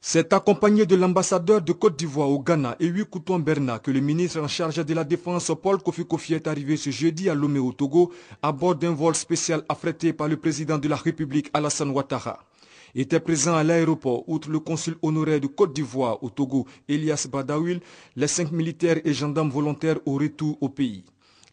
C'est accompagné de l'ambassadeur de Côte d'Ivoire au Ghana, et Ewi koutouan Berna, que le ministre en charge de la Défense, Paul Kofi Kofi, est arrivé ce jeudi à Lomé au Togo, à bord d'un vol spécial affrété par le président de la République, Alassane Ouattara. Il Était présent à l'aéroport, outre le consul honoraire de Côte d'Ivoire au Togo, Elias Badawil, les cinq militaires et gendarmes volontaires au retour au pays.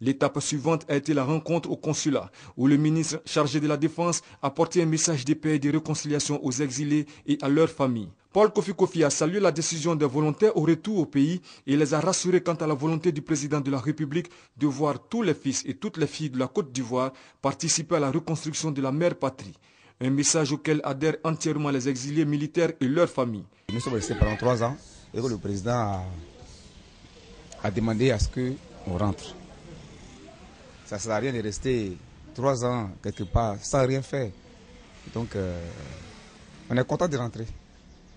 L'étape suivante a été la rencontre au consulat, où le ministre chargé de la Défense a porté un message de paix et de réconciliation aux exilés et à leurs familles. Paul Kofi Kofi a salué la décision des volontaires au retour au pays et les a rassurés quant à la volonté du président de la République de voir tous les fils et toutes les filles de la Côte d'Ivoire participer à la reconstruction de la mère patrie. Un message auquel adhèrent entièrement les exilés militaires et leurs familles. Nous sommes restés pendant trois ans et le président a, a demandé à ce qu'on rentre. Ça ne sert à rien de rester trois ans quelque part sans rien faire. Donc, euh, on est content de rentrer.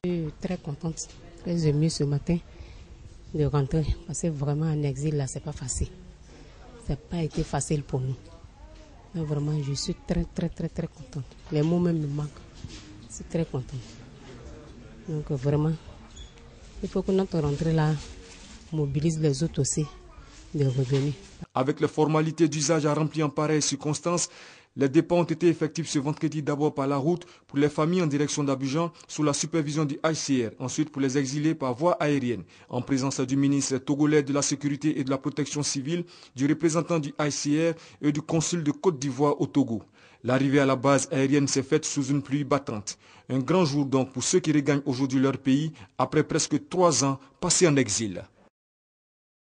Je suis très contente, très émue ce matin de rentrer. Parce que vraiment, en exil, là, c'est pas facile. Ça n'a pas été facile pour nous. vraiment, je suis très, très, très, très contente. Les mots même me manquent. Je suis très contente. Donc, vraiment, il faut que notre rentrée là mobilise les autres aussi. Avec les formalités d'usage à remplir en pareilles circonstances, les dépôts ont été effectifs ce vendredi d'abord par la route pour les familles en direction d'Abidjan sous la supervision du ICR, ensuite pour les exilés par voie aérienne, en présence du ministre togolais de la Sécurité et de la Protection civile, du représentant du ICR et du consul de Côte d'Ivoire au Togo. L'arrivée à la base aérienne s'est faite sous une pluie battante. Un grand jour donc pour ceux qui regagnent aujourd'hui leur pays après presque trois ans passés en exil.